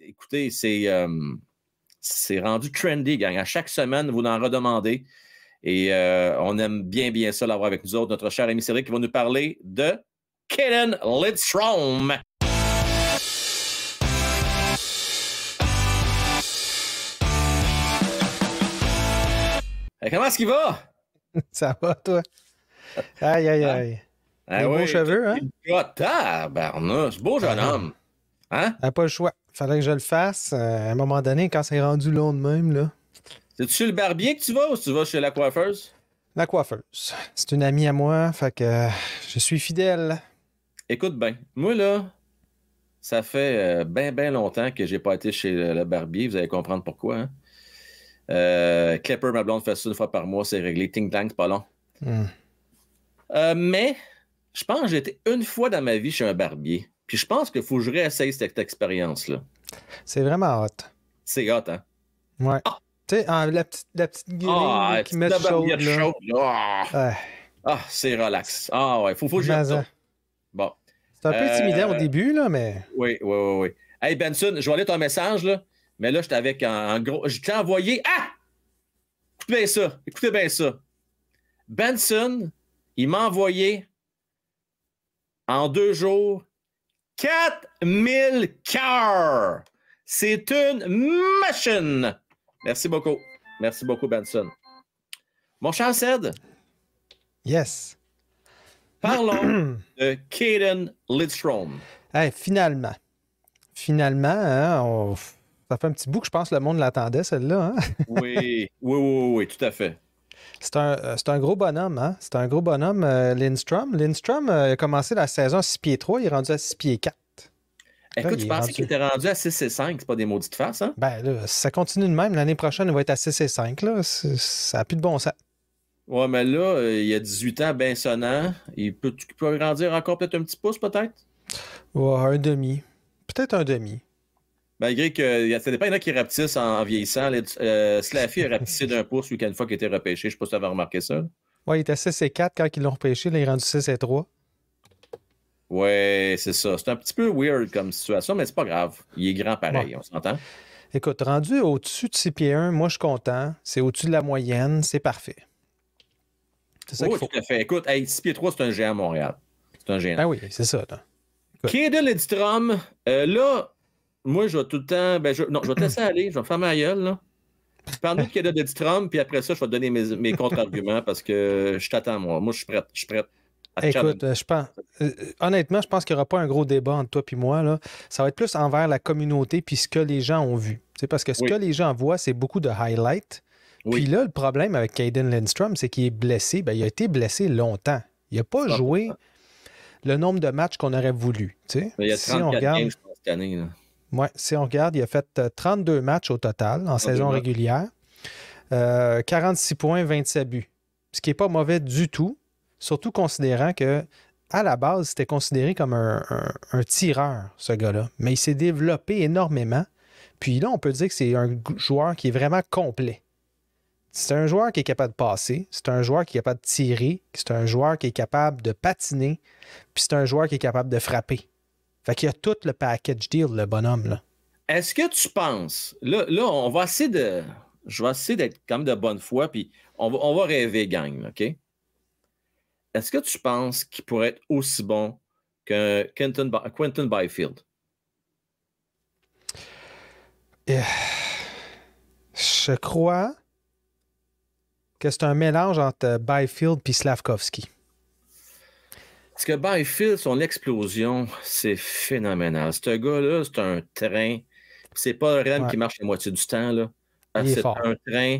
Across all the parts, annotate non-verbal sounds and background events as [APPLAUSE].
écoutez, c'est rendu trendy, gang. À chaque semaine, vous en redemandez. Et euh, on aime bien, bien ça l'avoir avec nous autres, notre cher ami Cédric, qui va nous parler de Kellen Lidstrom. Eh, comment est-ce qu'il va? [LAUGHS] ça va, toi? Aïe, aïe, ah. aïe. Ah, beaux cheveux, hein? beau jeune ah. homme. Hein? T'as ah, pas le choix. Fallait que je le fasse. Euh, à un moment donné, quand c'est rendu long de même, là. C'est-tu chez le barbier que tu vas ou tu vas chez la coiffeuse? La coiffeuse. C'est une amie à moi, fait que euh, je suis fidèle. Écoute bien, moi là, ça fait euh, bien bien longtemps que j'ai pas été chez le, barbier, vous allez comprendre pourquoi. Hein? ma blonde, fait ça une fois par mois, c'est réglé, ting tang, c'est pas long. Hmm. mais je pense que j'ai été une fois dans ma vie chez un barbier. Puis je pense qu'il faut que je réessaye cette expérience-là. C'est vraiment hot. C'est hot, hein? Ouais. Ah! Tu sais, la, petite, la petite ah, qui met chaud. Là. Ah! ah, c'est relax. Ah ouais, faut, faut que je Bon. C'est un peu euh, timide au début, là, mais. Oui, oui, oui, oui. Hey Benson, je vais aller ton message, là. Mais là, j'étais avec un, gros. Je t'ai envoyé. Ah! Écoutez bien ça. Écoutez bien ça. Benson, il m'a envoyé en deux jours 4000 car C'est une machine. Merci beaucoup. Merci beaucoup, Benson. Mon cher Ced. Yes. Parlons de Kaden Lidstrom. finalement. Finalement, hein, ça fait un petit bout que je pense que le monde l'attendait, celle-là. Hein? oui, oui, oui, oui, tout à fait. Euh, c'est un, gros bonhomme, hein? C'est un gros bonhomme, euh, Lindstrom. Lindstrom euh, a commencé la saison à 6 pieds 3, il est rendu à 6 pieds 4. Écoute, tu pensais qu'il était rendu à 6 pieds 5, c'est pas des maudites faces, hein? Ben là, ça continue de même, l'année prochaine, il va être à 6 pieds 5, là. Ça n'a plus de bon sens. Ouais, mais là, il il a 18 ans, ben sonnant. Il peut, tu grandir encore peut-être un petit pouce, peut-être? Ouais, un demi. Peut-être un demi. Malgré que ce pas pas un qui rapetissent en, vieillissant. Euh, Slaffy a rapetissé d'un pouce lui, une fois qu'il était repêché. Je ne sais pas si tu avais remarqué ça. Oui, il était 6 et 4 quand ils l'ont repêché. Là, il est rendu 6 et 3. Oui, c'est ça. C'est un petit peu weird comme situation, mais c'est pas grave. Il est grand pareil, on s'entend? Écoute, rendu au-dessus de 6 pieds 1, moi je suis content. C'est au-dessus de la moyenne, c'est parfait. C'est ça oh, qu'il faut. tout à fait. Écoute, 6 pieds 3, c'est un géant à Montréal. C'est un géant. Ah oui, c'est ça. Kedel Edstrom, euh, là, moi, je vais tout le temps. Ben, je... Non, je vais te laisser [CLEARS THROAT] aller, je vais faire ma gueule, là. Parle-nous qu'il y a de Trump, puis après ça, je vais te donner mes, contre-arguments parce que je t'attends, moi. Moi, je suis prête. Je suis prête. Écoute, je pense, euh, honnêtement, je pense qu'il n'y aura pas un gros débat entre toi et moi. Là. Ça va être plus envers la communauté puis ce que les gens ont vu. C'est parce que ce que les gens voient, c'est beaucoup de highlights. Puis là, le problème avec Caden Lindstrom, c'est qu'il est blessé. Ben, il a été blessé longtemps. Il n'a pas joué le nombre de matchs qu'on aurait voulu. Ben, il y a 34 si on regarde... Moi, si on regarde, il a fait 32 euh, matchs au total en saison régulière. 46 euh, points, 27 buts. Ce qui n'est pas mauvais du tout, surtout considérant que à la base, c'était considéré comme un, un tireur, ce gars-là. Mais il s'est développé énormément. Puis là, on peut dire que c'est un joueur qui est vraiment complet. C'est un joueur qui est capable de passer, c'est un joueur qui est capable de tirer, c'est un joueur qui est capable de patiner, puis c'est un joueur qui est capable de frapper. Fait qu'il y a tout le package deal, le bonhomme. Là. Est-ce que tu penses, là, on va essayer de. Je vais essayer d'être quand de bonne foi, puis on va, rêver, gang, OK? Est-ce que tu penses qu'il pourrait être aussi bon que Quentin, Byfield? Eh, je crois que c'est un mélange entre Byfield et Slavkovski. Parce que Byfield, son explosion, c'est phénoménal. un gars-là, c'est un train. C'est pas le REM qui marche la moitié du temps. Ah, c'est un train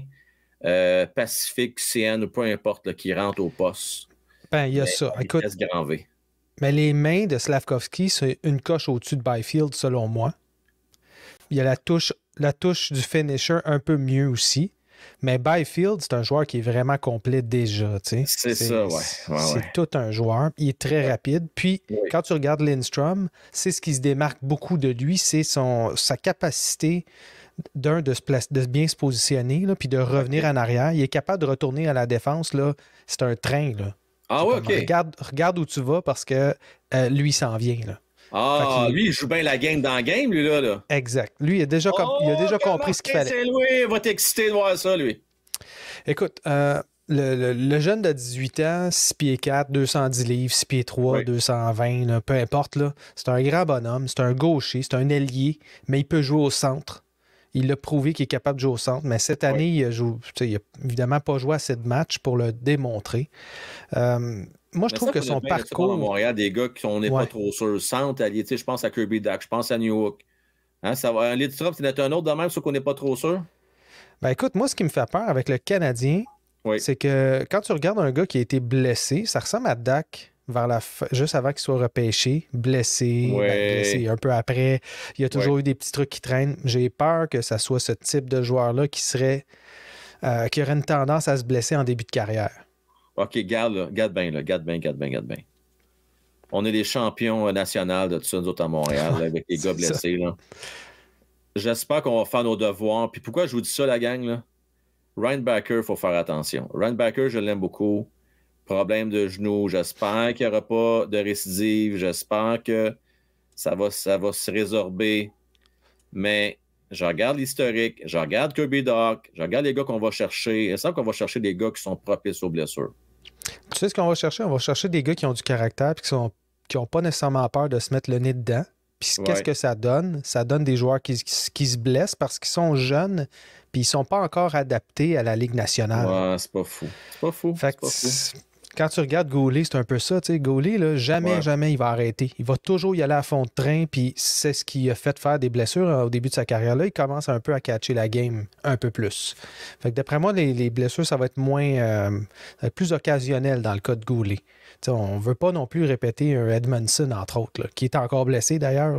euh, Pacifique, CN ou peu importe qui rentre au poste. Ben, il y a Mais, ça. Mais les mains de Slavkovski, c'est une coche au-dessus de Byfield, selon moi. Il y a la touche, la touche du finisher un peu mieux aussi. Mais Byfield, c'est un joueur qui est vraiment complet déjà. C'est ça, ouais. c'est tout un joueur. Il est très rapide. Puis, quand tu regardes Lindstrom, c'est ce qui se démarque beaucoup de lui, c'est sa capacité d'un de, bien se positionner, là, puis de revenir en arrière. Il est capable de retourner à la défense. C'est un train. Ah OK. Regarde, où tu vas parce que euh, lui s'en vient. Là. Ah, lui, il joue bien la game dans la game, lui, là. là. Exact. Lui, il a déjà, déjà oh, compris ce qu'il fallait. C'est Louis, il va t'exciter de voir ça, lui. Écoute, euh, le, jeune de 18 ans, 6 pieds 4, 210 livres, 6 pieds 3, 220, peu importe, là, c'est un grand bonhomme, c'est un gaucher, c'est un ailier, mais il peut jouer au centre. Il l'a prouvé qu'il est capable de jouer au centre, mais cette année, il n'a évidemment pas joué assez de matchs pour le démontrer. Euh, moi, je trouve que son parcours. À Montréal, des gars qui n'est pas trop sûrs. Centre, allié, je pense à Kirby Duck, je pense à New York. Hein, ça va, un c'est un autre de même, sauf qu'on n'est pas trop sûr. Ben écoute, moi, ce qui me fait peur avec le Canadien, c'est que quand tu regardes un gars qui a été blessé, ça ressemble à Dak vers la juste avant qu'il soit repêché, blessé, ben, blessé un peu après. Il y a toujours eu des petits trucs qui traînent. J'ai peur que ça soit ce type de joueur-là qui serait euh, qui aurait une tendance à se blesser en début de carrière. OK, garde, le garde bien, garde bien, garde bien, garde bien. On est des champions nationaux de tout ça, nous à Montréal, avec les [LAUGHS] gars blessés. J'espère qu'on va faire nos devoirs. Puis pourquoi je vous dis ça, la gang? Là? Ryan il faut faire attention. Ryan je l'aime beaucoup. Problème de genou, j'espère qu'il n'y aura pas de récidive. J'espère que ça va, ça va se résorber. Mais je regarde l'historique, je regarde Kirby Doc, je regarde les gars qu'on va chercher. Il semble qu'on va chercher des gars qui sont propices aux blessures. Tu sais ce qu'on va chercher? On va chercher des gars qui ont du caractère et qui n'ont qui ont pas nécessairement peur de se mettre le nez dedans. Puis qu'est-ce que ça donne? Ça donne des joueurs qui, se blessent parce qu'ils sont jeunes puis ils sont pas encore adaptés à la Ligue nationale. c'est pas fou. C'est pas fou quand tu regardes Goulet, c'est un peu ça. Tu sais, Goulet, jamais, jamais il va arrêter. Il va toujours y aller à fond de train, puis c'est ce qui a fait faire des blessures euh, au début de sa carrière. Là, il commence un peu à catcher la game un peu plus. Fait que d'après moi, les, blessures, ça va être moins. Euh, ça va être plus occasionnel dans le cas de Goulet. on ne veut pas non plus répéter un Edmondson, entre autres, qui est encore blessé d'ailleurs.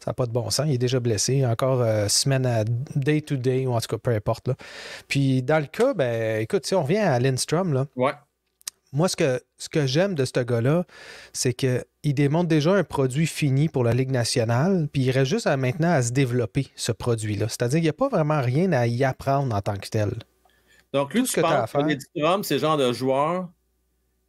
Ça n'a pas de bon sens. Il est déjà blessé. Encore euh, semaine à day to day, ou en tout cas, peu importe. Là. Puis dans le cas, ben, écoute, si on revient à Lindstrom, là, ouais moi, ce que, ce que j'aime de ce gars-là, c'est qu'il démontre déjà un produit fini pour la Ligue nationale, puis il reste juste à, maintenant à se développer, ce produit-là. C'est-à-dire qu'il n'y a pas vraiment rien à y apprendre en tant que tel. Donc, lui, Tout tu ce que c'est genre de joueur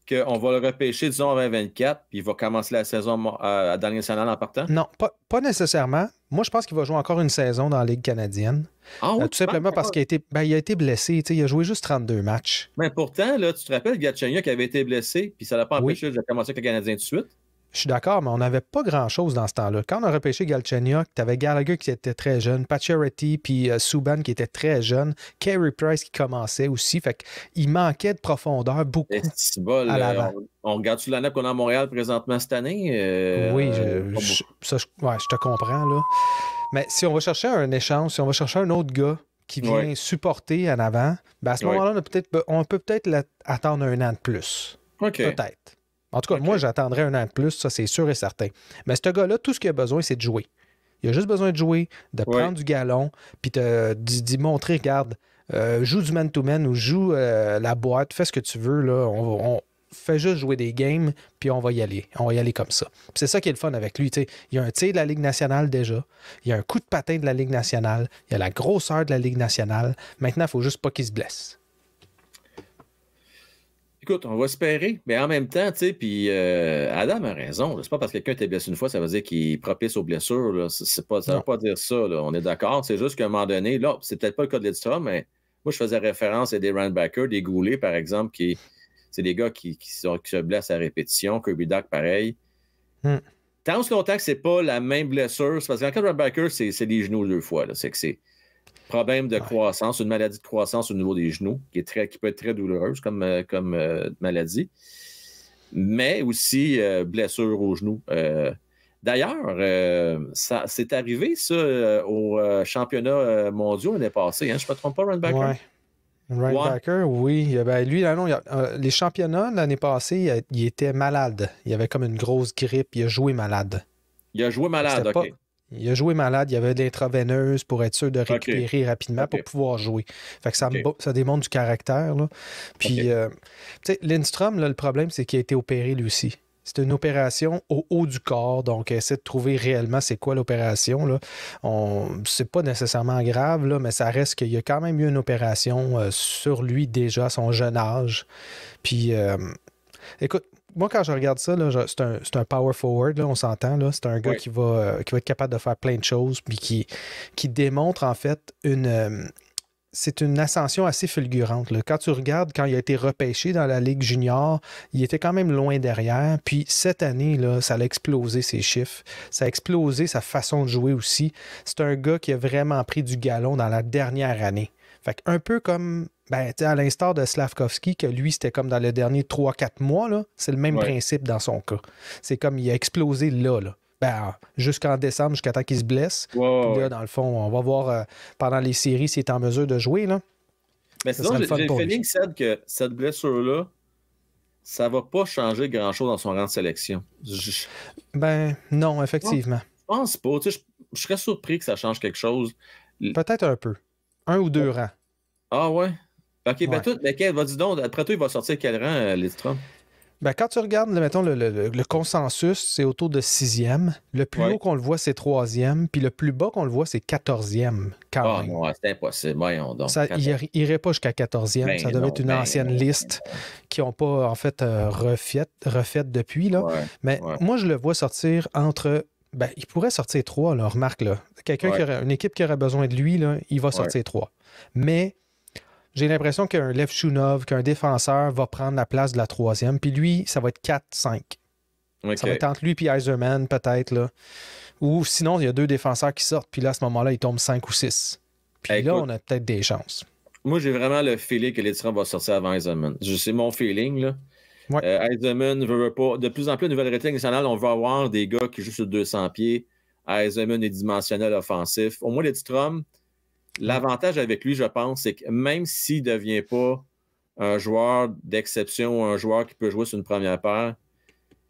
qu'on va le repêcher, disons, en 2024, puis il va commencer la saison à, dans nationale en partant? Non, pas, nécessairement. Moi, je pense qu'il va jouer encore une saison dans la Ligue canadienne. Ah, euh, oh, tout simplement parce qu'il a, été, ben, a été blessé. Il a joué juste 32 matchs. Mais pourtant, là, tu te rappelles, Gatchenia qui avait été blessé, puis ça l'a pas empêché de commencer avec le Canadien tout de suite. Je suis d'accord, mais on n'avait pas grand-chose dans ce temps-là. Quand on a repêché Galchenyuk, tu avais Gallagher qui était très jeune, Pacioretty, puis euh, Souban qui était très jeune, Carey Price qui commençait aussi. Fait qu'il manquait de profondeur beaucoup. Eh, à euh, l'avant. on, regarde sur la nappe qu'on a à Montréal présentement cette année. Euh, oui, je, ça, je, te comprends. Là. Mais si on va chercher un échange, si on va chercher un autre gars, qui vient supporter en avant, ben, à ce moment-là, on, peut peut être attendre un an de plus. Peut-être. En tout cas, moi, j'attendrai un an de plus, ça, c'est sûr et certain. Mais ce gars-là, tout ce qu'il a besoin, c'est de jouer. Il a juste besoin de jouer, de prendre du galon, puis d'y montrer, regarde, euh, joue du man-to-man ou joue euh, la boîte, fais ce que tu veux, là, on, fait juste jouer des games, puis on va y aller. On va y aller comme ça. C'est ça qui est le fun avec lui. sais, Il y a un tir de la Ligue nationale déjà. Il y a un coup de patin de la Ligue nationale. Il y a la grosseur de la Ligue nationale. Maintenant, il faut juste pas qu'il se blesse. Écoute, on va espérer, mais en même temps, tu sais, puis euh, Adam a raison. C'est pas parce que quelqu'un était blessé une fois, ça veut dire qu'il est propice aux blessures. pas, ça ne veut pas dire ça. On est d'accord. C'est juste qu'à un moment donné, là, c'est peut-être pas le cas de l'Edstrom, mais moi, je faisais référence à des runbackers, des goulets, par exemple, qui c'est des gars qui, se blessent à répétition. Kirby Doc, pareil. Hmm. Tant ce longtemps que c'est pas la même blessure, c'est parce qu'en cas de runbacker, c'est les genoux deux fois. C'est que c'est Problème de croissance, une maladie de croissance au niveau des genoux qui, est très, qui peut être très douloureuse comme, euh, comme euh, maladie, mais aussi euh, blessure au genou. D'ailleurs, ça c'est arrivé ça au championnat mondial l'année passée, hein, je ne me trompe pas, Runbacker? Backer? oui. lui, les championnats, l'année passée, il, était malade. Il avait comme une grosse grippe. Il a joué malade. Il a joué malade, OK. Il a joué malade, il y avait de l'intraveineuse pour être sûr de récupérer rapidement pour pouvoir jouer. Fait que ça, ça démontre du caractère. Puis, euh, Lindstrom, le problème, c'est qu'il a été opéré lui aussi. C'est une opération au haut du corps, donc essaie de trouver réellement c'est quoi l'opération. On... C'est pas nécessairement grave, mais ça reste qu'il y a quand même eu une opération euh, sur lui déjà à son jeune âge. Puis, euh, écoute, moi, quand je regarde ça, c'est un, power forward, on s'entend. C'est un gars euh, qui, va, être capable de faire plein de choses, puis qui, qui démontre en fait une. Euh, c'est une ascension assez fulgurante. Quand tu regardes, quand il a été repêché dans la Ligue junior, il était quand même loin derrière. Puis cette année, là, ça a explosé ses chiffres. Ça a explosé sa façon de jouer aussi. C'est un gars qui a vraiment pris du galon dans la dernière année. Fait un peu comme ben, à l'instar de Slavkovski, que lui, c'était comme dans les derniers 3-4 mois, c'est le même principe dans son cas. C'est comme il a explosé là. là. Ben, jusqu'en décembre, jusqu'à temps qu'il se blesse. là, dans le fond, on va voir euh, pendant les séries s'il est en mesure de jouer. Là. Mais sinon, j'ai le feeling, que cette blessure-là, ça va pas changer grand-chose dans son rang de sélection. Ben, non, effectivement. Je pense pas. je, serais surpris que ça change quelque chose. Peut-être un peu. Un ou deux rangs. Ah ouais? OK, ben tout, mais quel, donc, après tout, il va sortir quel rang, euh, Ben, quand tu regardes, mettons, le, consensus, c'est autour de sixième. Le plus haut qu'on le voit, c'est troisième. Puis le plus bas qu'on le voit, c'est quatorzième, quand non, ah, c'est impossible. donc. Ça, il n'irait pas jusqu'à quatorzième. Ben ça devait être une ben ancienne liste qui n'ont pas, en fait, euh, refaite, depuis. Là. Mais moi, je le vois sortir entre... Ben, il pourrait sortir trois, là, remarque. Là. Quelqu'un qui aurait, une équipe qui aurait besoin de lui, là, il va sortir trois. Mais j'ai l'impression qu'un Shunov, qu'un défenseur va prendre la place de la troisième. Puis lui, ça va être 4-5. Ça va être entre lui et Eiserman, peut-être. Ou sinon, il y a deux défenseurs qui sortent. Puis là, à ce moment-là, il tombe 5 ou 6. Puis là, on a peut-être des chances. Moi, j'ai vraiment le feeling que l'Edstrom va sortir avant Eiserman. C'est mon feeling. là. Euh, veut pas. De plus en plus, nouvelle réalité nationale, on va avoir des gars qui jouent sur 200 pieds. Eisenman est dimensionnel offensif. Au moins, les L'avantage avec lui, je pense, c'est que même s'il ne devient pas un joueur d'exception ou un joueur qui peut jouer sur une première paire,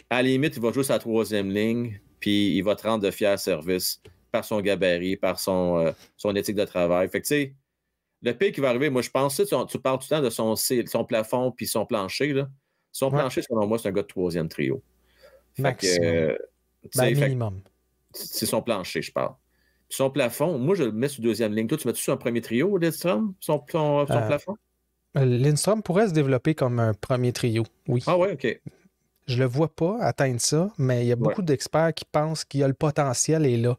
à limite, il va jouer sa troisième ligne, puis il va te rendre de fier service par son gabarit, par son, euh, son éthique de travail. Fait le pays qui va arriver, moi, je pense, tu, parles tout le temps de son, son plafond puis son plancher. Son plancher, selon moi, c'est un gars de troisième trio. Maximum. Ben, minimum. C'est son plancher, je parle. Son plafond, moi, je le mets sur deuxième ligne. Toi, tu mets-tu sur un premier trio, Lindstrom, son, euh, plafond? Euh, Lindstrom pourrait se développer comme un premier trio, oui. Ah ouais, OK. Je le vois pas atteindre ça, mais il y a beaucoup d'experts qui pensent qu'il y a le potentiel et là.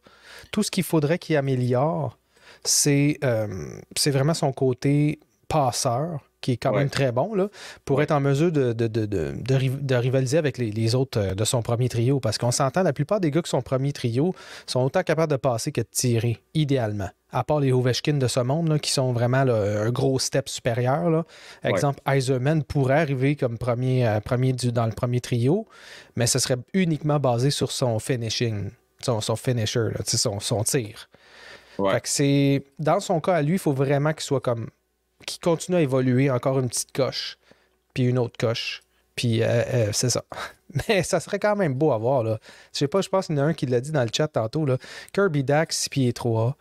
Tout ce qu'il faudrait qu'il améliore, c'est euh, vraiment son côté passeur qui est quand même très bon, là, pour être en mesure de, de, rivaliser avec les, autres euh, de son premier trio. Parce qu'on s'entend, la plupart des gars qui sont premier trio sont autant capables de passer que de tirer, idéalement. À part les Ovechkin de ce monde, qui sont vraiment un gros step supérieur. Exemple, ouais. pourrait arriver comme premier, euh, premier du, dans le premier trio, mais ce serait uniquement basé sur son finishing, son, son finisher, son, son, tir. c'est. Dans son cas à lui, il faut vraiment qu'il soit comme qui continue à évoluer encore une petite coche, puis une autre coche. Puis euh, euh, c'est ça. [LAUGHS] Mais ça serait quand même beau à voir. Là. Je sais pas, je pense qu'il y en a un qui l'a dit dans le chat tantôt. Là. Kirby Dax, 6 pieds 3.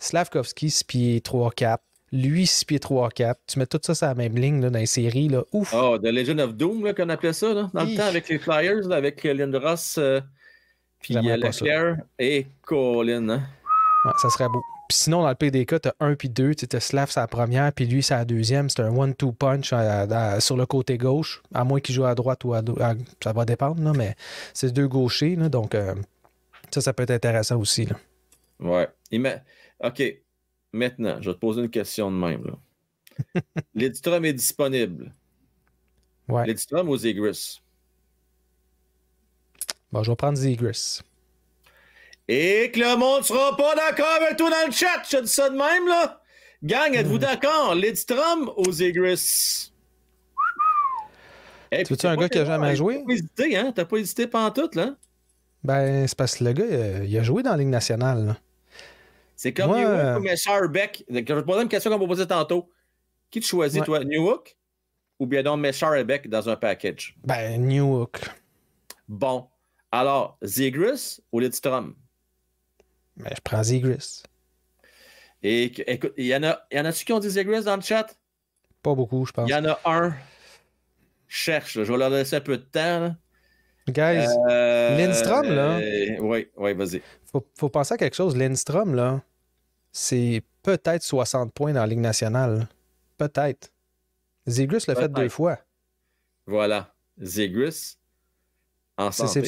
Slavkovski, 6 pieds 3, 4. Lui, 6 pieds 3, 4. Tu mets tout ça sur la même ligne là, dans les séries. Là. Ouf! Oh, The Legend of Doom, qu'on appelait ça là, dans le temps avec les Flyers, avec Lindros, euh, puis Leclerc et Colin. Hein? ça serait beau sinon, dans le pire des tu un puis deux. Tu te Slav, sa première, puis lui, sa deuxième. C'est un one-two punch euh, sur le côté gauche, à moins qu'il joue à droite ou à, à Ça va dépendre, là, mais c'est deux gauchers. Là, donc, euh, ça, ça peut être intéressant aussi. Là. Ouais. OK. Maintenant, je vais te poser une question de même. [LAUGHS] L'Editrum est disponible. Ouais. ou Zigris? Bon, je vais prendre Zegris. Et que le monde sera pas d'accord avec toi dans le chat. Je te dis ça de même, là. Gang, êtes-vous hmm. d'accord? Lidstrom ou Zegris. Hey, eh, tu un gars qui a jamais joué? T'as pas hésité, hein? T'as pas hésité pantoute, là? Ben, c'est parce que le gars, euh, il a joué dans la Ligue nationale, là. C'est comme Moi, New York, euh, ou Beck. Je vais te poser une question qu'on m'a posée tantôt. Qui tu choisis, toi? toi? Hook ou bien donc Meshar et Beck dans un package? Ben, Newhook. Bon. Alors, Zegris ou Lidstrom? Mais je prends Zegris. Et écoute, il y en a, y en a-tu qui ont dit Zegris dans le chat? Pas beaucoup, je pense. Il y en a un. Cherche, je vais leur laisser un peu de temps. Guys, euh, Lindstrom, là. Euh, oui, oui, vas-y. Faut, faut penser à quelque chose. Lindstrom, là, c'est peut-être 60 points dans la Ligue nationale. Peut-être. Zegris l'a fait deux fois. Voilà. Zegris. En C'est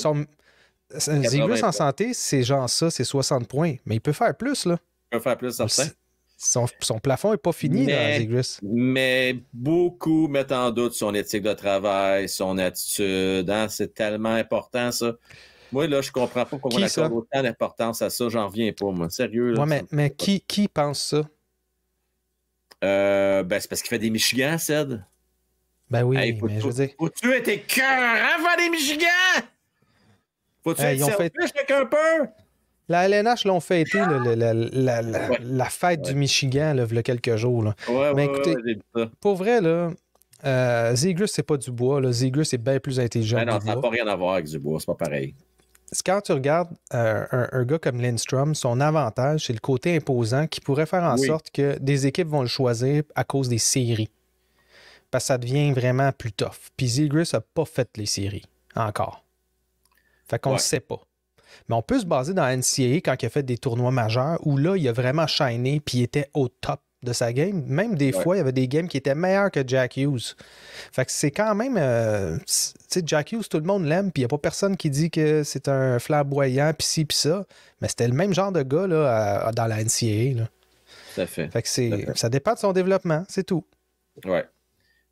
Zygris en santé, c'est genre ça, c'est 60 points. Mais il peut faire plus, là. Il peut faire plus, certain. Son, son, plafond n'est pas fini Zygris. Mais beaucoup mettent en doute son éthique de travail, son attitude. Hein. C'est tellement important, ça. Moi, là, je comprends pas pourquoi on accorde autant d'importance à ça. J'en reviens pas, moi. Sérieux. Là, mais, qui, pense ça? Euh, ben, c'est parce qu'il fait des Michigans, Ced. Ben oui, mais je veux dire. Faut-tu étais cœur avant des Michigans? fait... un peu? La LNH l'ont fêté, la, fête du Michigan, là, il y a quelques jours. Là. Mais pour vrai, là, euh, c'est pas du bois. Là. c'est est bien plus intelligent. Mais ben non, ça n'a pas rien à voir avec Dubois. c'est pas pareil. Quand tu regardes euh, un, gars comme Lindstrom, son avantage, c'est le côté imposant qui pourrait faire en sorte que des équipes vont le choisir à cause des séries. Parce que ça devient vraiment plus tough. Puis Zegris n'a pas fait les séries encore. Fait qu'on ne sait pas. Mais on peut se baser dans NCAA quand il a fait des tournois majeurs où là, il a vraiment shiné puis il était au top de sa game. Même des fois, il y avait des games qui étaient meilleurs que Jack Hughes. Fait que c'est quand même. Euh, tu sais, Jack Hughes, tout le monde l'aime, puis il n'y a pas personne qui dit que c'est un flamboyant, puis ci, puis ça. Mais c'était le même genre de gars là, dans la NCAA. fait. Fait que c'est, ça dépend de son développement, c'est tout. Ouais.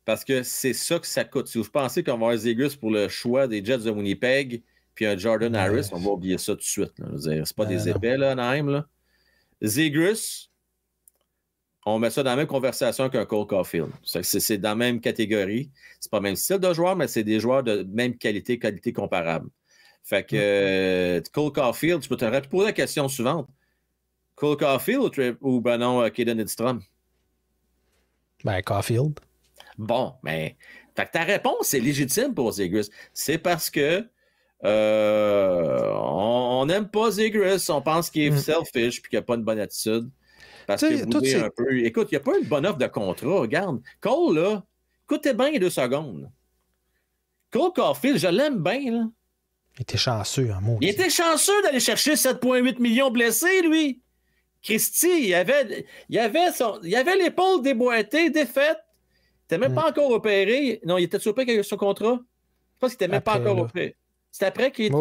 Parce que c'est ça que ça coûte. Si vous pensez qu'on va avoir Zegus pour le choix des Jets de Winnipeg, puis un euh, Jordan ben, Harris, euh, on va oublier ça tout de suite. C'est pas ben, des épais, là, Naïm. on met ça dans la même conversation qu'un Cole Caulfield. C'est dans la même catégorie. C'est pas le même style de joueur, mais c'est des joueurs de même qualité, qualité comparable. Fait que mm-hmm. euh, Cole Caulfield, tu peux te poser la question suivante. Cole Caulfield ou, ben non, Kaden Edstrom? Ben, Caulfield. Bon, mais ta réponse est légitime pour Zegris. C'est parce que euh, on n'aime pas Zegris, on pense qu'il est mm. selfish puis qu'il n'a pas une bonne attitude. Parce que un peu. Écoute, il n'y a pas une bonne offre de contrat. Regarde, Cole, là, écoutez bien deux secondes. Cole Caulfield, je l'aime bien, là. Il était chanceux, hein, mot. Il était chanceux d'aller chercher 7,8 millions blessés, lui. Christy, il avait, il avait, son, il avait l'épaule déboîtée, défaite. Il n'était même mm. pas encore opéré. Non, il était surpris eu son contrat. Je pense qu'il n'était même pas encore opéré. C'est après qu'il est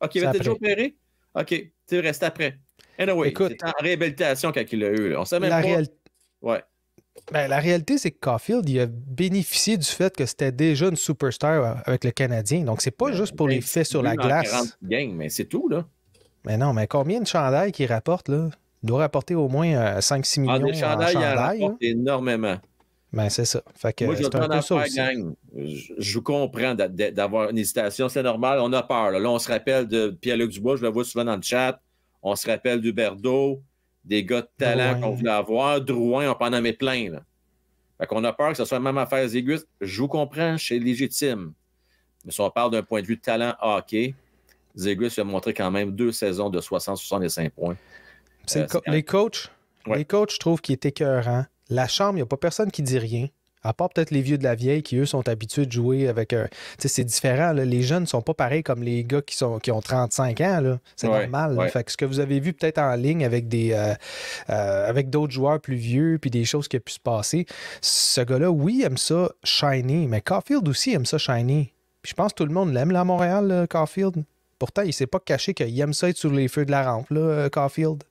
OK, il va déjà opéré? OK, c'est vrai, c'est après. Anyway, Écoute, en réhabilitation quand il l'a eu. Là. sait même la ben, la réalité, c'est que Caulfield, il a bénéficié du fait que c'était déjà une superstar avec le Canadien. Donc, c'est pas ben, juste pour les ben, faits sur la glace. mais c'est tout, là. Mais non, mais combien de chandails qu'il rapporte, là? Il doit rapporter au moins 5-6 euh, ah, millions de chandails, il rapporte hein? énormément. Ben, c'est ça. Moi, je un gang. Je, comprends d'avoir une hésitation, c'est normal. On a peur. Là, on se rappelle de Pierre-Luc Dubois, je le vois souvent dans le chat. On se rappelle d'Huberdeau, des gars de talent qu'on voulait avoir. Drouin, on peut en nommer plein. Fait qu'on a peur que ce soit la même affaire des Je vous comprends, c'est légitime. Mais si on parle d'un point de vue de talent hockey, lui a montré quand même deux saisons de 60-65 points. Euh, les coachs, les coachs, je trouve qu'il est écœurant. La chambre, il n'y a pas personne qui dit rien. À part peut-être les vieux de la vieille qui, eux, sont habitués de jouer avec un. Tu sais, c'est différent. Là. Les jeunes ne sont pas pareils comme les gars qui, sont, qui ont 35 ans. C'est normal. Fait que ce que vous avez vu peut-être en ligne avec des euh, euh, avec d'autres joueurs plus vieux puis des choses qui ont pu se passer, ce gars-là, oui, aime ça shiny, mais Caulfield aussi aime ça shiny. je pense que tout le monde l'aime là à Montréal, Caulfield. Pourtant, il ne s'est pas caché qu'il aime ça être sur les feux de la rampe, là, euh, Caulfield.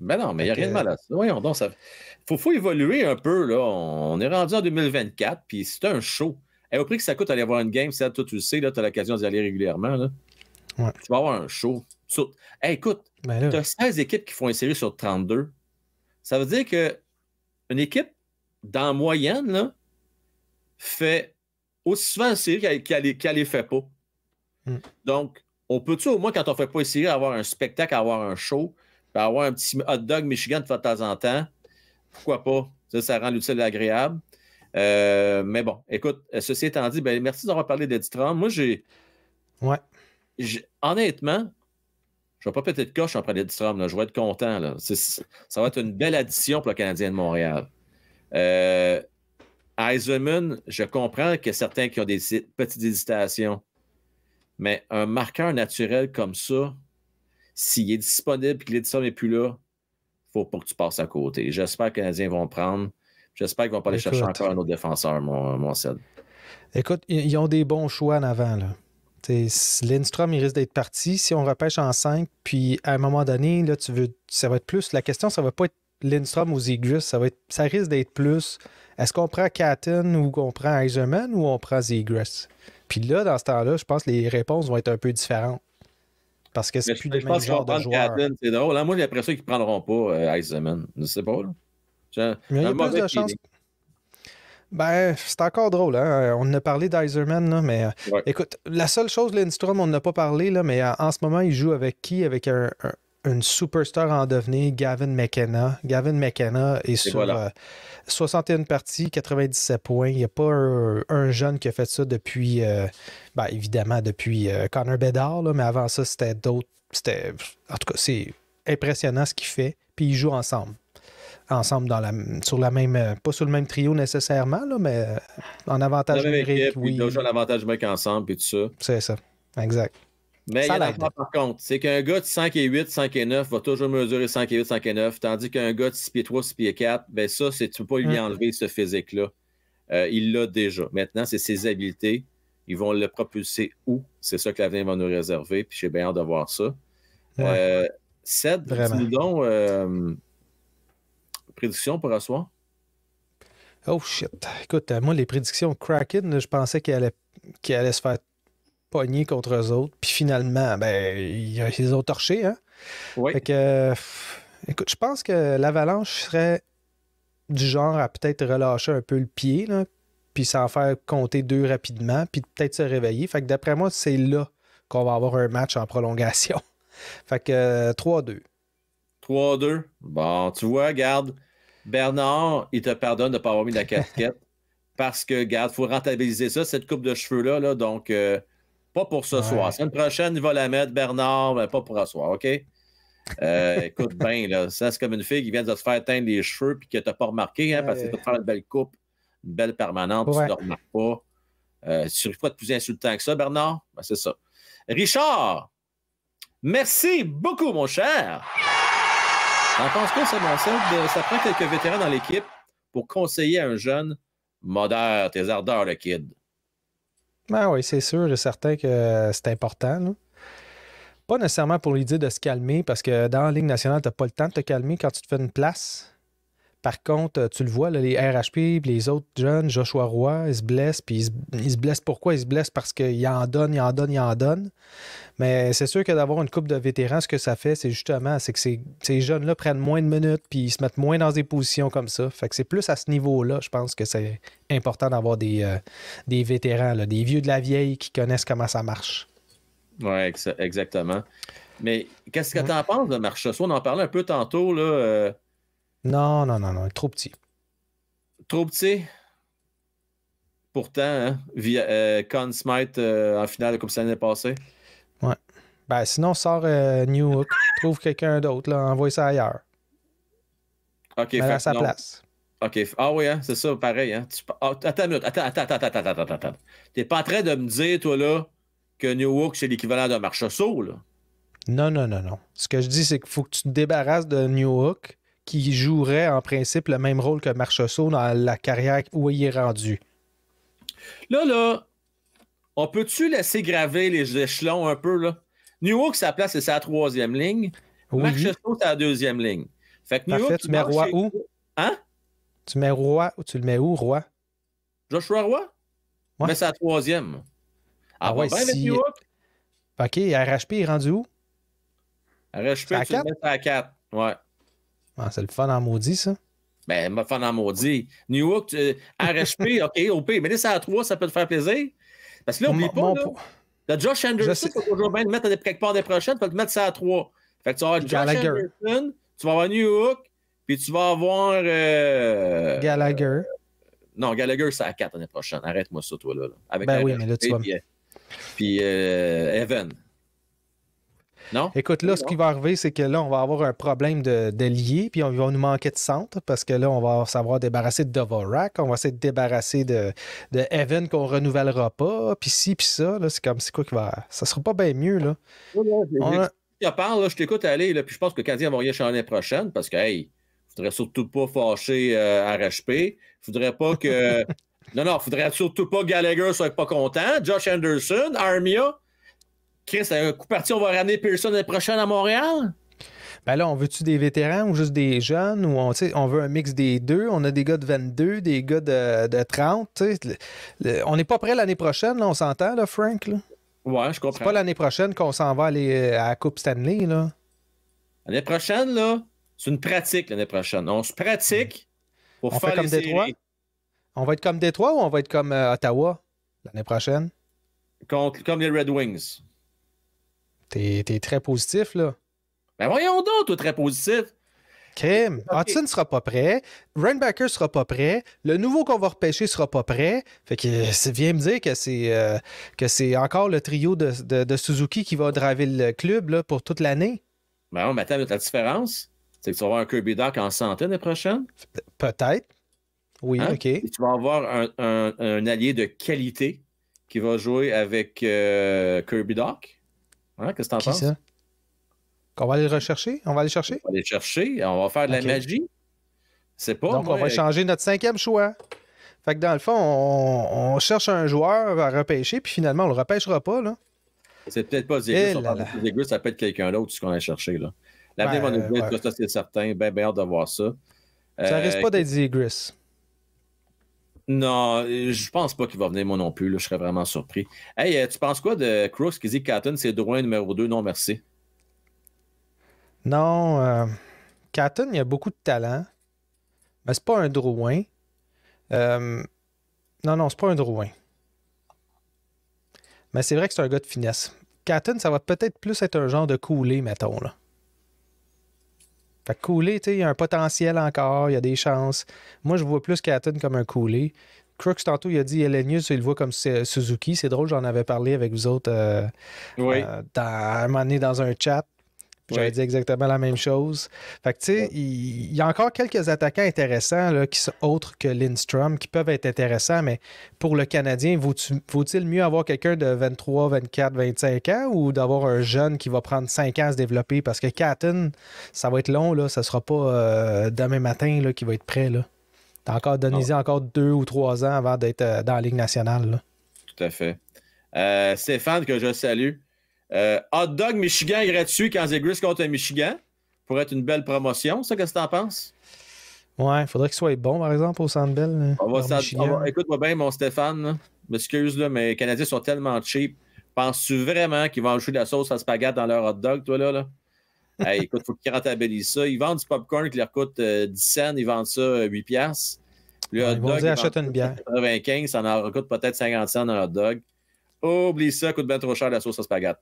Ben non, mais il n'y a rien de mal à ça. Voyons donc, Faut, évoluer un peu, là. On est rendu en 2024, puis c'est un show. Et au prix que ça coûte aller voir une game, toi, tu le sais, tu as l'occasion d'y aller régulièrement, Tu vas avoir un show. écoute, tu as 16 équipes qui font une série sur 32. Ça veut dire que une équipe, dans moyenne, fait aussi souvent une série qu'elle ne les fait pas. Hmm. Donc, on peut-tu au moins, quand on ne fait pas une série, avoir un spectacle, avoir un show? avoir un petit hot dog Michigan de temps en temps, pourquoi pas? Ça, ça rend l'utile agréable. Euh, mais bon, écoute, euh, ceci étant dit, ben, merci d'avoir parlé d'Editron. Moi, j'ai. Ouais. Honnêtement, je ne vais pas péter de coche en prenant d'Editron. Je vais être content. Ça va être une belle addition pour le Canadien de Montréal. Euh, Eisenman, je comprends qu'il y a certains qui ont des petites hésitations, mais un marqueur naturel comme ça, s'il est disponible et que l'indstrom n'est plus là, il faut pas que tu passes à côté. J'espère que les Canadiens vont prendre. J'espère qu'ils vont pas aller chercher encore un autre défenseur, mon, mon Écoute, ils ont des bons choix en avant. Lindstrom, il risque d'être parti. Si on repêche en 5, puis à un moment donné, là, tu veux, ça va être plus. La question, ça va pas être Lindstrom ou Zegris, ça, va être, ça risque d'être plus. Est-ce qu'on prend Catton ou qu'on prend Eisenman ou on prend Zegris? Puis là, dans ce temps-là, je pense que les réponses vont être un peu différentes. Parce que c'est plus le même genre de joueur. C'est drôle. Hein. Moi, j'ai l'impression qu'ils ne prendront pas euh, Iceman. Je sais pas. Mais il y a plus de chance. Ben, c'est encore drôle. Hein. Euh, on a parlé d'Iserman, mais euh, écoute, la seule chose, Lindstrom, on n'a pas parlé, là, mais euh, en, ce moment, il joue avec qui Avec un, une superstar en devenir, Gavin McKenna. Gavin McKenna est sur 61 euh, parties, 97 points. Il n'y a pas un, jeune qui a fait ça depuis, euh, ben, évidemment, depuis euh, Connor Bedard, mais avant ça, c'était d'autres. C'était, en tout cas, c'est impressionnant ce qu'il fait. Puis ils jouent ensemble. Ensemble, dans la, sur la même, pas sur le même trio nécessairement, mais en avantage numérique. oui. Ils jouent en avantage mec ensemble, puis tout ça. C'est ça, exact. Mais il y a pas, par contre, c'est qu'un gars de 5 et 8, 5 et 9 va toujours mesurer 5 et 8, 5 et 9, tandis qu'un gars de 6 pieds 3, 6 pieds 4, ben ça, tu ne peux pas lui mm. enlever ce physique-là. Euh, il l'a déjà. Maintenant, c'est ses habiletés. Ils vont le propulser où? C'est ça que l'avenir va nous réserver, puis j'ai bien hâte de voir ça. Ouais. Euh, dis donc, euh, prédiction pour un soir? Oh shit. Écoute, euh, moi, les prédictions Kraken, je pensais qu'elle allait, allait se faire pogné contre eux autres. Puis finalement, ben, ils les ont torchés. Hein? Oui. Fait que, écoute, je pense que l'avalanche serait du genre à peut-être relâcher un peu le pied, puis s'en faire compter deux rapidement, puis peut-être se réveiller. Fait que d'après moi, c'est là qu'on va avoir un match en prolongation. [LAUGHS] fait que 3-2. 3-2. Bon, tu vois, garde, Bernard, il te pardonne de ne pas avoir mis la casquette. [LAUGHS] parce que, garde, il faut rentabiliser ça, cette coupe de cheveux-là. Là, donc, euh, pas pour ce soir. La Semaine prochaine, il va la mettre, Bernard, mais pas pour ce soir, OK? Euh, [LAUGHS] écoute bien, là, ça c'est comme une fille qui vient de se faire teindre les cheveux puis que t'as pas remarqué, hein, parce que tu te faire une belle coupe, une belle permanente, tu ne remarques pas. ne euh, serais pas de plus insultant que ça, Bernard? Ben, c'est ça. Richard, merci beaucoup, mon cher. En penses que ça, de, Ça prend quelques vétérans dans l'équipe pour conseiller un jeune modère tes ardeurs, le kid. Ben oui, c'est sûr et certain que c'est important. Pas nécessairement pour l'idée de se calmer, parce que dans la Ligue nationale, tu n'as pas le temps de te calmer quand tu te fais une place. Par contre, euh, tu le vois, les RHP, les autres jeunes, Joshua Roy, ils se blessent. Puis ils se, blessent pourquoi? Ils se blessent parce qu'ils en donnent, ils en donnent, ils en donnent. Mais c'est sûr que d'avoir une coupe de vétérans, ce que ça fait, c'est justement, c'est que ces, jeunes-là prennent moins de minutes, puis ils se mettent moins dans des positions comme ça. Fait que c'est plus à ce niveau-là, je pense que c'est important d'avoir des, euh, vétérans, des vieux de la vieille qui connaissent comment ça marche. Oui, exactement. Mais qu'est-ce que tu en penses de On en parlait un peu tantôt, là, euh, non, non, non, non, trop petit. Trop petit? Pourtant, hein, via, euh, Conn Con Smite euh, en finale comme ça l'année passée. Ouais. Ben, sinon, sort euh, Newhook, New Hook. Trouve quelqu'un d'autre, là. Envoie ça ailleurs. OK, ben, à sa place. OK. Ah oui, hein, c'est ça, pareil. Hein. Tu... Ah, attends une minute. Attends, attends, attends, attends, attends, attends. T'es pas en train de me dire, toi, là, que New Hook, c'est l'équivalent d'un marche là? Non, non, non, non. Ce que je dis, c'est qu'il faut que tu te débarrasses de New Hook qui jouerait en principe le même rôle que Marchessault dans la carrière où il est rendu. Là, là, on peut-tu laisser graver les échelons un peu, là? York sa place, c'est sa troisième ligne. Oui. Marchessault, c'est la deuxième ligne. Fait que tu mets Roy où? Hein? Tu mets Roi ou tu le mets où, Roi? Joshua Roy? Ouais. Mais c'est la troisième. Ah, ah ouais, si... OK, RHP est rendu où? RHP, tu le mets à 4. Ouais. Ah, c'est le fun en maudit, ça. Ben, le fun en maudit. New York, RHP, [LAUGHS] OK, OP. Mais là, ça à trois, ça peut te faire plaisir. Parce que là, on mon, pas, le Josh Anderson, il faut toujours bien le mettre à quelque part des prochaines, il faut te mettre ça à trois. Fait que tu vas avoir Josh Gallagher. Anderson, tu vas avoir New York, puis tu vas avoir. Euh, Gallagher. Euh, non, Gallagher, c'est à quatre l'année prochaine. Arrête-moi ça, toi, là. Avec ben oui, mais là, tu vas. Puis, euh, puis Evan. Non? Écoute, là, ce qui va arriver, c'est que là, on va avoir un problème de, de puis on, va nous manquer de centre, parce que là, on va savoir débarrasser de rack, on va se débarrasser de, de Evan qu'on renouvellera pas, puis si puis ça. Là, c'est comme, c'est quoi qui va. Ça sera pas bien mieux, là. Oui, oui, je parle, je t'écoute aller, là, puis je pense que Kadia va rien l'année prochaine, parce que, hey, faudrait surtout pas fâcher Il euh, RHP. faudrait pas que. [LAUGHS] non, non, faudrait surtout pas que Gallagher soit pas content. Josh Anderson, Armia. Chris, un coup parti, on va ramener Pearson l'année prochaine à Montréal? Ben là, on veut-tu des vétérans ou juste des jeunes? Ou on, on veut un mix des deux? On a des gars de 22, des gars de, 30. on n'est pas prêt l'année prochaine, on s'entend, là, Frank? Ouais, je comprends. C'est pas l'année prochaine qu'on s'en va aller euh, à la Coupe Stanley, là. L'année prochaine, là, c'est une pratique l'année prochaine. On se pratique pour faire comme les On va être comme Détroit ou on va être comme euh, Ottawa l'année prochaine? comme les Red Wings. T'es très positif, là. Ben voyons donc, toi, très positif. Kim, Hudson sera pas prêt. Runbacker sera pas prêt. Le nouveau qu'on va repêcher sera pas prêt. Fait que euh, vient me dire que c'est euh, que c'est encore le trio de, Suzuki qui va driver le club pour toute l'année. Ben on mais attends, la différence, c'est que tu vas avoir un Kirby Doc en santé l'année prochaine. Peut-être. Oui, hein? OK. tu vas avoir un, allié de qualité qui va jouer avec euh, Kirby Doc. Qu'est-ce que t'en penses? Qu'on va aller le rechercher? On va aller chercher? On va aller chercher. On va faire de la magie. C'est pas. Donc, on va échanger euh, changer notre cinquième choix. Fait que dans le fond, on, cherche un joueur à repêcher, puis finalement, on le repêchera pas, là. C'est peut-être pas Zygris. Eh ça peut être quelqu'un d'autre, qu'on a cherché, là. L'avenir va nous ben, ça, c'est certain. Ben, bien hâte de voir ça. Ça risque euh, pas d'être Zygris. Non, euh, je pense pas qu'il va venir, moi non plus. Je serais vraiment surpris. Hey, euh, tu penses quoi de Crooks qui dit Catton, c'est droit numéro 2? Non, merci. Non, euh, il a beaucoup de talent, mais c'est pas un Drouin. Euh, non, non, c'est pas un Drouin. Mais c'est vrai que c'est un gars de finesse. Catton, ça va peut-être plus être un genre de coulé, mettons. Là. Fait que sais, il y a un potentiel encore, il y a des chances. Moi, je vois plus Caton comme un coulé. Crooks, tantôt, il a dit Elenius, il le voit comme Suzuki. C'est drôle, j'en avais parlé avec vous autres euh, euh, à un moment donné dans un chat. J'avais dit exactement la même chose. Fait tu sais, il, y a encore quelques attaquants intéressants, là, qui sont autres que Lindstrom, qui peuvent être intéressants, mais pour le Canadien, vaut-il mieux avoir quelqu'un de 23, 24, 25 ans ou d'avoir un jeune qui va prendre 5 ans à se développer? Parce que Catton, ça va être long, là, ça sera pas euh, demain matin là, qu'il va être prêt, là. T'as encore ah. donné encore deux ou trois ans avant d'être euh, dans la Ligue nationale, Tout à fait. Euh, Stéphane, que je salue, euh, hot dog Michigan gratuit quand c'est Gris contre un Michigan. Pourrait être une belle promotion, ça, qu'est-ce que t'en penses? Ouais, il faudrait qu'il soit bon, par exemple, au Sandbell. Euh, on va, écoute-moi bien, mon Stéphane. M'excuse, mais les Canadiens sont tellement cheap. Penses-tu vraiment qu'ils vont ajouter de la sauce à spaghette dans leur hot dog, toi, là? là? hey, écoute, faut qu'ils rentabilisent ça. Ils vendent du popcorn qui leur coûte 10 euh, cents, ils vendent ça 8 piastres. Le hot ils vont achète une bière. 95, ça en coûte peut-être 50 cents un hot dog. Oublie ça, coûte bien trop cher la sauce à spaghette.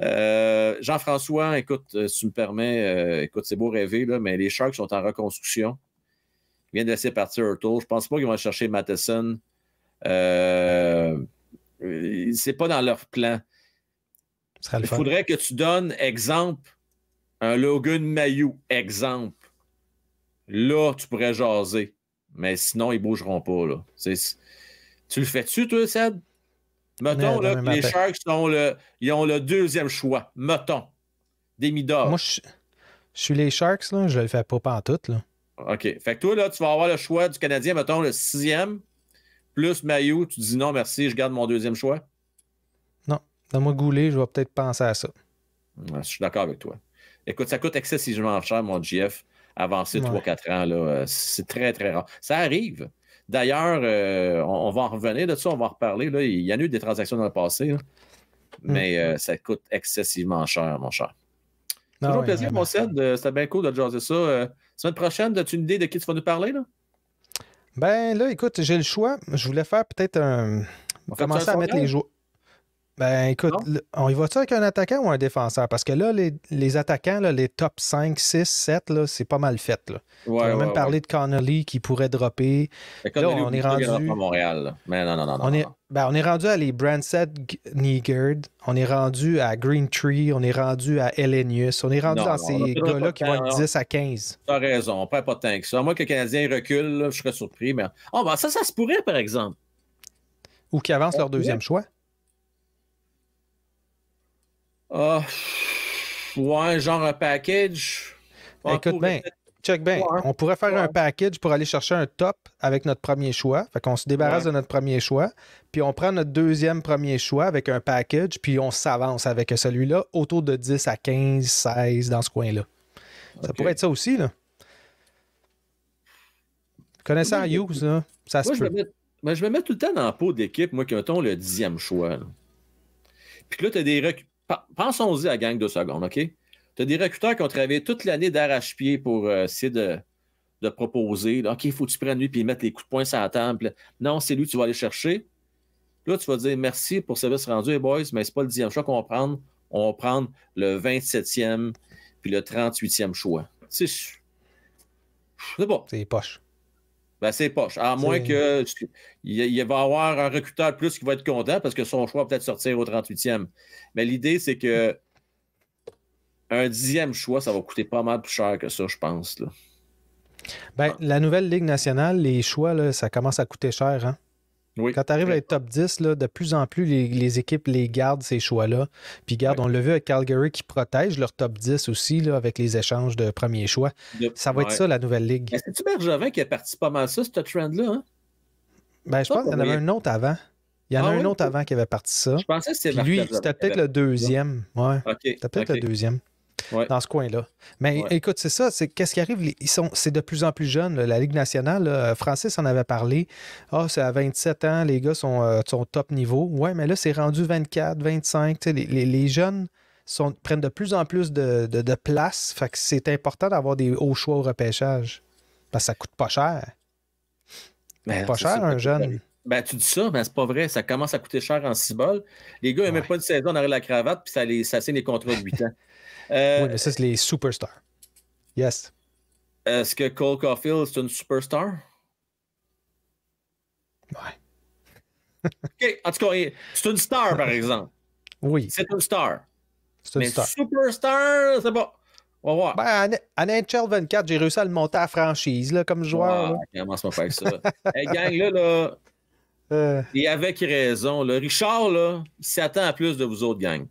Euh, Jean-François, écoute, euh, si tu me permets, euh, écoute, c'est beau rêver, mais les Sharks sont en reconstruction. Ils viennent de laisser partir Hurtle. Je pense pas qu'ils vont chercher Matheson. c'est pas dans leur plan. Il faudrait que tu donnes exemple un Logan Mayou, exemple. Là, tu pourrais jaser. Mais sinon, ils bougeront pas. Tu le fais-tu, toi, Seb? Mettons les Sharks ont le, ont le deuxième choix. Mettons. Des Midors. Moi, je, suis les Sharks, là, je le fais pas pantoute. Là. OK. Fait que toi, là, tu vas avoir le choix du Canadien, mettons, le sixième, plus Mayu. Tu dis non, merci, je garde mon deuxième choix. Non. dans moi Goulet, je vais peut-être penser à ça. je suis d'accord avec toi. Écoute, ça coûte excessivement cher, mon GF, avancer 3-4 ans. là. Euh, c'est très, très rare. Ça arrive. D'ailleurs, euh, on, va en revenir de ça, on va en reparler. Il y en a eu des transactions dans le passé, mais mm. euh, ça coûte excessivement cher, mon cher. Ah toujours plaisir, mon Seth. C'était bien cool de jaser ça. Euh, semaine prochaine, as-tu une idée de qui tu vas nous parler? Là? Ben là, écoute, j'ai le choix. Je voulais faire peut-être un. On va commencer à mettre les joueurs. Ben écoute, on y va-tu avec un attaquant ou un défenseur? Parce que là, les, attaquants, les top 5, 6, 7, c'est pas mal fait. on a même parlé de Connolly qui pourrait dropper. Ben, on est rendu. À Montréal, Mais non, non, non, on, ben, est... rendu à les Branset Niegerd. on est rendu à Green Tree, on est rendu à Elenius, on est rendu dans ces gars-là qui vont être 10 à 15. as raison, on perd pas de temps que ça. Moi, que le Canadien recule, je serais surpris. Mais ah, ben, ça, ça se pourrait, par exemple. Ou qui avancent leur deuxième choix. Ah, ouais, genre un package. Écoute bien, check bien. Hein. On pourrait faire un package pour aller chercher un top avec notre premier choix. Fait qu'on se débarrasse de notre premier choix, puis on prend notre deuxième premier choix avec un package, puis on s'avance avec celui-là autour de 10 à 15, 16 dans ce coin-là. Ça pourrait être ça aussi, là. Connaissant oui, ça se Je me, mets, me tout le temps dans la peau d'équipe, moi, qui ton le dixième choix. Puis là, tu as des, Pensons-y à gang de secondes, OK? Tu as des recruteurs qui ont travaillé toute l'année d'arrache-pied pour euh, essayer de, proposer. OK, il faut que tu prennes lui et mettre les coups de poing sur la temple. Non, c'est lui, tu vas aller chercher. Là, tu vas dire merci pour service rendu, les boys, mais c'est pas le dixième choix qu'on va prendre. On va prendre le 27e puis le 38e choix. C'est. bon. pas. C'est poche. Ben, poche. À moins qu'il il, va y avoir un recruteur plus qui va être content parce que son choix va peut-être sortir au 38e. Mais l'idée, c'est que un dixième choix, ça va coûter pas mal plus cher que ça, je pense. Là. Ben, ah. La nouvelle Ligue nationale, les choix, ça commence à coûter cher. Hein? Quand tu arrives à être top 10, là, de plus en plus, les, équipes les gardent, ces choix-là. Puis garde, on l'a vu avec Calgary qui protège leur top 10 aussi là, avec les échanges de premiers choix. Ça va être ça, la nouvelle ligue. C'est-tu Bergevin qui a parti pas mal ça, ce trend-là? Hein? Ben, je pense qu'il y en avait un autre avant. Il y en a ah un autre avant qui avait parti ça. Je pensais que c'était Lui, c'était peut-être le deuxième. Ouais. C'était peut-être le deuxième dans ce coin-là. Mais écoute, c'est ça, c'est qu'est-ce qui arrive? Ils sont, c'est de plus en plus jeunes. La Ligue nationale, Francis en avait parlé. Ah, c'est à 27 ans, les gars euh, sont, au top niveau. Ouais, mais là, c'est rendu 24, 25. Les, jeunes prennent de plus en plus de, de, place. Fait c'est important d'avoir des hauts choix au repêchage. Parce que ça coûte pas cher. coûte ben, pas cher, un jeune. Ben, tu dis ça, mais c'est pas vrai. Ça commence à coûter cher en cibole. Les gars ils même pas une saison, on la cravate, puis ça, les, ça signe les contrats de 8 ans. [LAUGHS] Euh, oui, mais ça, c'est les superstars. Yes. Est-ce que Cole Caulfield, c'est une superstar? Ouais. [LAUGHS] OK. En tout cas, c'est une star, par exemple. [LAUGHS] Oui. C'est une star. C'est une star. superstar, c'est pas... On va voir. Ben, en NHL 24, j'ai réussi à le monter à franchise là, comme joueur. Wow, là. Commence faire ça. hey, gang, là, là. [LAUGHS] Euh... Et avec raison. Là. Richard, là, il s'attend à plus de vous autres, gang.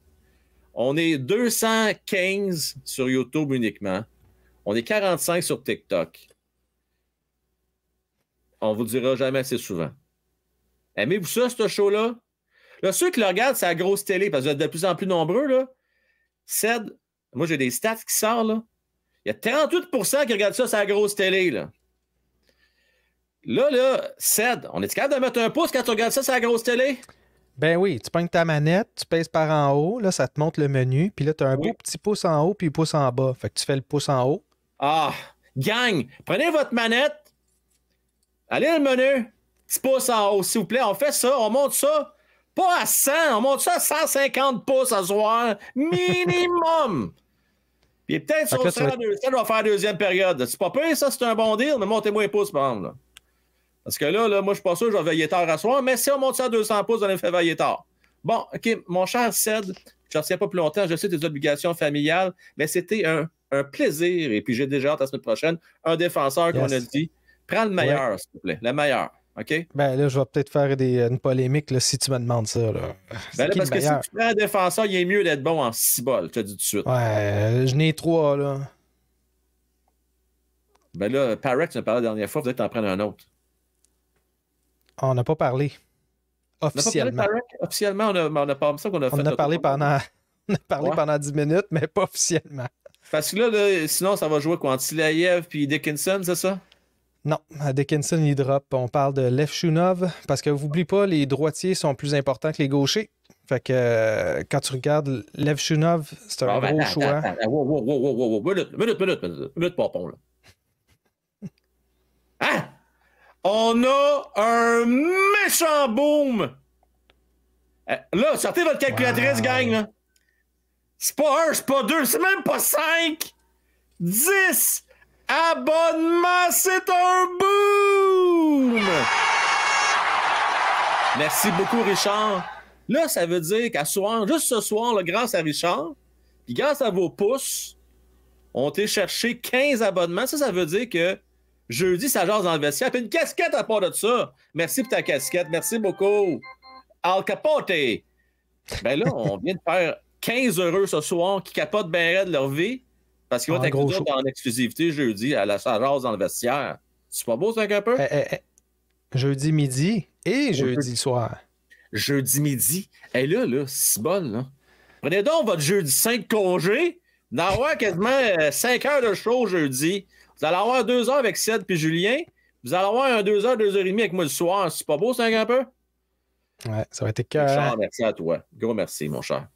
On est 215 sur YouTube uniquement. On est 45 sur TikTok. On vous dira jamais assez souvent. Aimez-vous ça, ce show-là? Là, ceux qui le regardent, c'est la grosse télé, parce que vous êtes de plus en plus nombreux, là. Ced, moi, j'ai des stats qui sortent, Il y a 38 qui regardent ça, c'est la grosse télé, là. Là, là, on est capable de mettre un pouce quand tu regardes ça, c'est la grosse télé? Ben oui, tu pognes ta manette, tu pèses par en haut, là, ça te montre le menu, puis là, tu as un beau petit pouce en haut, puis pouce en bas. Fait que tu fais le pouce en haut. Ah, gang, prenez votre manette, allez dans le menu, petit pouce en haut, s'il vous plaît. On fait ça, on monte ça, pas à 100, on monte ça à 150 pouces à soir, minimum. puis peut-être sur 100, ça on va faire deuxième période. C'est pas pire, ça, c'est un bon deal, mais montez-moi les pouces, par exemple. Là. Parce que là, là moi, je suis pas sûr que je vais veiller tard à soir, mais si on monte ça à 200 pouces, on va me faire veiller tard. Bon, OK, mon cher Ced, je ne retiens pas plus longtemps, je sais tes obligations familiales, mais c'était un, plaisir, et puis j'ai déjà hâte la semaine prochaine, un défenseur qu'on a dit, prends le meilleur, s'il te plaît, le meilleur. OK? Ben là, je vais peut-être faire des, une polémique là, si tu me demandes ça. Là. Ben là parce que si tu prends un défenseur, il est mieux d'être bon en 6 balles, je te dis tout de suite. Ouais, euh, je n'ai trois, là. Ben là, Parex, tu me parlé la dernière fois, peut-être en prendre un autre. On n'a pas parlé. Officiellement. On a parlé parlé ça qu'on a fait. On a parlé, pendant, parlé pendant 10 minutes, mais pas officiellement. Parce que là, sinon, ça va jouer quoi? Entre puis Dickinson, c'est ça? Non, Dickinson, il drop. On parle de Levchunov parce que vous pas, les droitiers sont plus importants que les gauchers. Fait que quand tu regardes Levchunov, c'est un gros choix. Minute, minute, minute, minute, minute, minute, minute, on a un méchant boom! Euh, là, sortez votre calculatrice, gang. C'est pas un, c'est pas deux, c'est même pas cinq. Dix abonnements, c'est un boom! Merci beaucoup, Richard. Là, ça veut dire qu'à soir, juste ce soir, grâce à Richard, puis grâce à vos pouces, on t'a cherché 15 abonnements. Ça, ça veut dire que Jeudi, ça jase dans le vestiaire. Puis une casquette à part de ça. Merci pour ta casquette. Merci beaucoup. Al Capote. Ben là, on vient de faire 15 heureux ce soir qui capotent bien de leur vie parce qu'ils vont t'accueillir en exclusivité jeudi à la jase dans le vestiaire. C'est pas beau, ça, un peu? Eh, eh, eh. jeudi midi et jeudi soir. Jeudi midi. Et là, là, c'est bon, là. Prenez donc votre jeudi 5 congés, D'avoir quasiment 5 euh, heures de show jeudi. Vous allez avoir deux heures avec Ced puis Julien. Vous allez avoir un deux heures, deux heures et demie avec moi le soir. C'est pas beau, c'est un peu? Ouais, ça va être que. merci à toi. Gros merci, mon cher.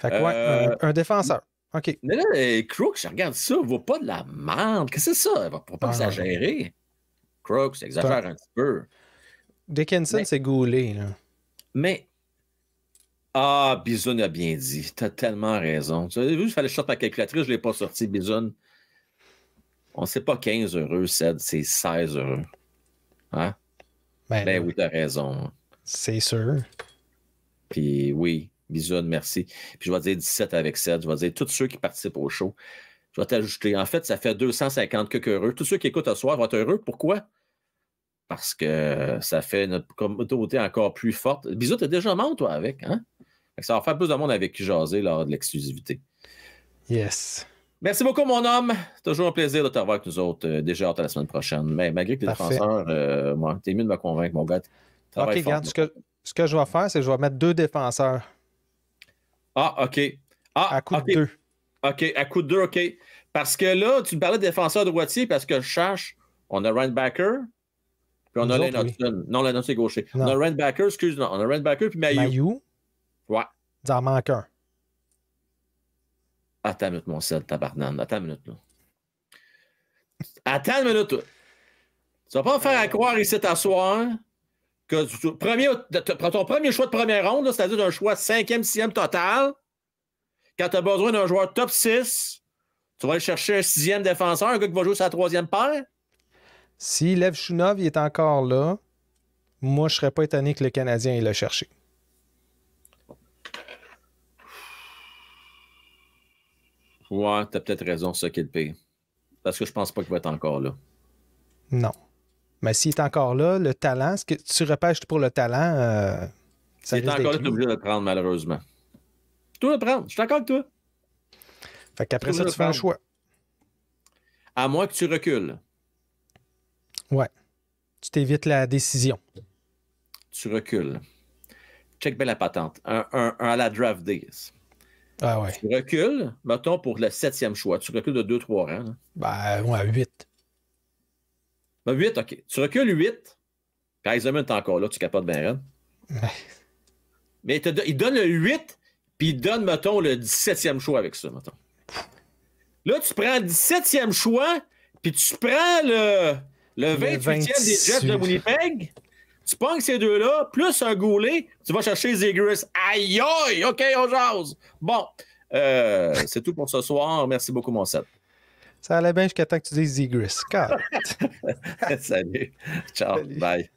Fait quoi euh, un, défenseur. OK. Mais là, Crooks, je regarde ça, il vaut pas de la merde. Qu'est-ce que c'est ça? Il va pas ah, exagérer. Crooks, exagère un petit peu. Dickinson, c'est goulé, là. Mais ah, Bisoun a bien dit. T'as tellement raison. Tu as vu, il fallait que je sorte ma calculatrice, je ne l'ai pas sorti. Bisoun. On ne sait pas 15 heureux, Ced, c'est 16 heureux. Hein? Ben, ben oui, t'as raison. C'est sûr. Puis oui, Bisoun, merci. Puis je vais dire 17 avec 7. Je vais dire tous ceux qui participent au show. Je vais t'ajouter. En fait, ça fait 250 que heureux. Tous ceux qui écoutent ce soir vont être heureux. Pourquoi? Parce que ça fait notre communauté encore plus forte. Bisous, t'es déjà mort, toi, avec, hein? Ça va faire plus de monde avec qui jaser lors de l'exclusivité. Yes. Merci beaucoup, mon homme. Toujours un plaisir de te revoir avec nous autres. Euh, déjà à la semaine prochaine. Mais malgré que les défenseurs, euh, moi, t'es mieux de me convaincre, mon gars. Ok, regarde, ce que, ce que, je vais faire, c'est que je vais mettre deux défenseurs. Ah, ok. Ah, à coup de deux. OK, à coup de deux, OK. Parce que là, tu me parlais de défenseur droitier parce que je cherche, on a Randbacker, puis on nous a oui. Non, c'est gaucher. On a Backer, excuse-moi, on a Randbacker, puis Mayou. Ouais. Il en manque un. Attends une minute, mon sel, tabarnane. Attends une minute, là. Attends une minute, là. Tu vas pas me faire euh. croire ici t'asseoir hein? que tu, ton premier choix de première ronde, c'est-à-dire d'un choix cinquième, sixième total, quand tu as besoin d'un joueur top 6, tu vas aller chercher un sixième défenseur, un gars qui va jouer sa troisième paire. Si Lev Chunov est encore là, moi, je serais pas étonné que le Canadien ait le cherché Ouais, t'as peut-être raison, ça qui est le pire. Parce que je pense pas qu'il va être encore là. Non. Mais s'il est encore là, le talent, ce que tu repêches pour le talent, euh, ça est encore là, obligé de le prendre, malheureusement. Tout le prendre, je suis d'accord avec toi. Fait qu'après ça, tu fais un choix. À moins que tu recules. Ouais. Tu t'évites la décision. Tu recules. Check bien la patente. Un, un, un à la draft days. Ah tu recules, mettons, pour le septième choix. Tu recules de 2-3 rangs. Hein. Ben, ouais, 8. Ben, 8, OK. Tu recules 8. Puis est encore là, tu capotes bien ouais. [LAUGHS] Mais il, te, il donne le 8, puis il donne, mettons, le 17e choix avec ça, mettons. Là, tu prends le 17e choix, puis tu prends le, le 28e des Jets de Winnipeg, tu pognes ces deux-là, plus un goulet, tu vas chercher Zegris. Aïe, aïe, OK, on jase. Bon, euh, c'est tout pour ce soir. Merci beaucoup, mon set. Ça allait bien jusqu'à temps que tu dises Zegris. [LAUGHS] Salut. Ciao. Bye.